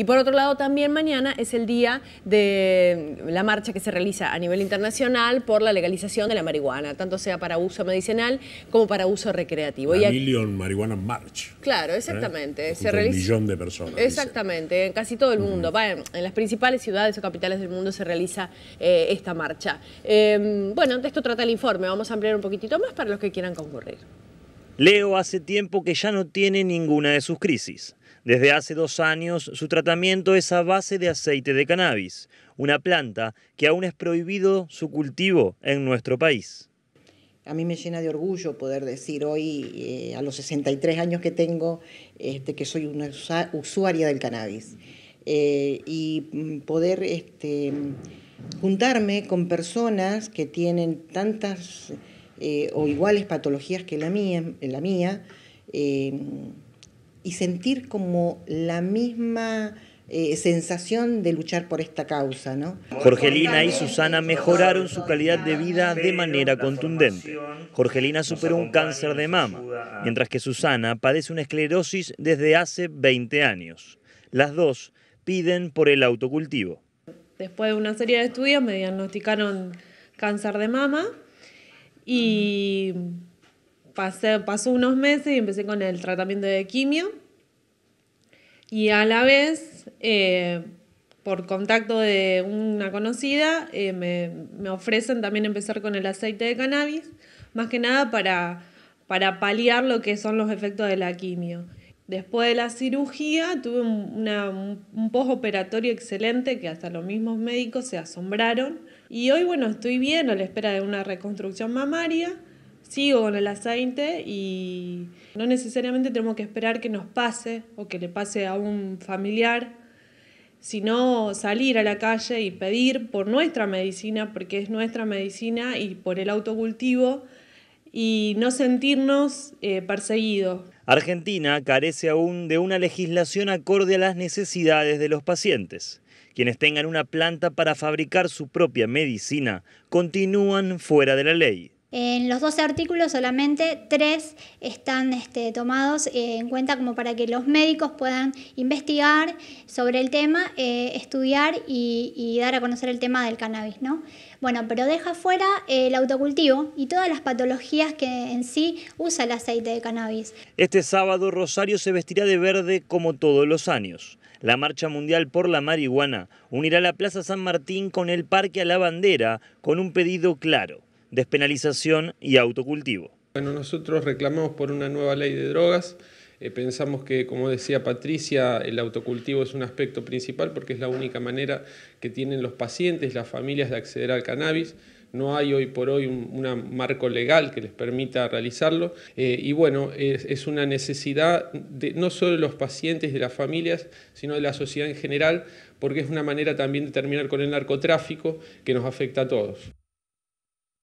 Y por otro lado, también mañana es el día de la marcha que se realiza a nivel internacional por la legalización de la marihuana, tanto sea para uso medicinal como para uso recreativo. La Million Marihuana March. Claro, ¿eh? exactamente. Un millón de personas. Exactamente, en casi todo el mundo. en, las principales ciudades o capitales del mundo se realiza eh, esta marcha. Em, bueno, de esto trata el informe. Vamos a ampliar un poquitito más para los que quieran concurrir. Leo hace tiempo que ya no tiene ninguna de sus crisis. Desde hace dos años su tratamiento es a base de aceite de cannabis, una planta que aún es prohibido su cultivo en nuestro país. A mí me llena de orgullo poder decir hoy, eh, a los 63 años que tengo, este, que soy una usuaria del cannabis. Eh, y mm, poder este, juntarme con personas que tienen tantas eh, o iguales patologías que la mía, la mía eh, y sentir como la misma eh, sensación de luchar por esta causa. Jorgelina y Susana mejoraron su calidad de vida de manera contundente. Jorgelina superó un cáncer de mama, mientras que Susana padece una esclerosis desde hace 20 años. Las dos piden por el autocultivo. Después de una serie de estudios me diagnosticaron cáncer de mama y pasé, pasó unos meses y empecé con el tratamiento de quimio. Y a la vez, eh, por contacto de una conocida, eh, me, ofrecen también empezar con el aceite de cannabis, más que nada para, para paliar lo que son los efectos de la quimio. Después de la cirugía tuve un postoperatorio excelente que hasta los mismos médicos se asombraron. Y hoy, bueno, estoy bien a la espera de una reconstrucción mamaria. Sigo con el aceite y no necesariamente tenemos que esperar que nos pase o que le pase a un familiar, sino salir a la calle y pedir por nuestra medicina, porque es nuestra medicina y por el autocultivo y no sentirnos eh, perseguidos. Argentina carece aún de una legislación acorde a las necesidades de los pacientes. Quienes tengan una planta para fabricar su propia medicina continúan fuera de la ley. En los 12 artículos solamente 3 están este, tomados eh, en cuenta como para que los médicos puedan investigar sobre el tema, eh, estudiar y, dar a conocer el tema del cannabis, ¿no? Bueno, pero deja fuera eh, el autocultivo y todas las patologías que en sí usa el aceite de cannabis. Este sábado Rosario se vestirá de verde como todos los años. La Marcha Mundial por la Marihuana unirá la Plaza San Martín con el Parque a la Bandera con un pedido claro despenalización y autocultivo. Bueno, nosotros reclamamos por una nueva ley de drogas. Eh, pensamos que, como decía Patricia, el autocultivo es un aspecto principal porque es la única manera que tienen los pacientes, las familias de acceder al cannabis. No hay hoy por hoy un, marco legal que les permita realizarlo. Eh, y bueno, es, una necesidad de, no solo de los pacientes, de las familias, sino de la sociedad en general, porque es una manera también de terminar con el narcotráfico que nos afecta a todos.